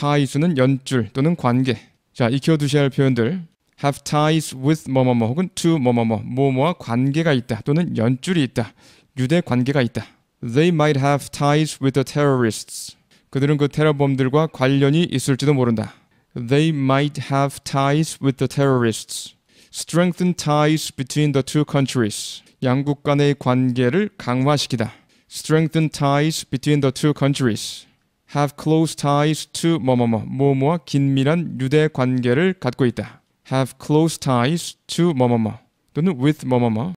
ties는 연줄 또는 관계. 자, 익혀두셔야 할 표현들. have ties with 뭐뭐뭐 혹은 to 뭐뭐뭐 뭐뭐와 관계가 있다 또는 연줄이 있다. 유대 관계가 있다. They might have ties with the terrorists. 그들은 그 테러범들과 관련이 있을지도 모른다. They might have ties with the terrorists. Strengthen ties between the two countries. 양국 간의 관계를 강화시키다. Strengthen ties between the two countries. have close ties to 뭐뭐뭐 뭐뭐와 긴밀한 유대 관계를 갖고 있다. have close ties to 뭐뭐뭐 또는 with 뭐뭐뭐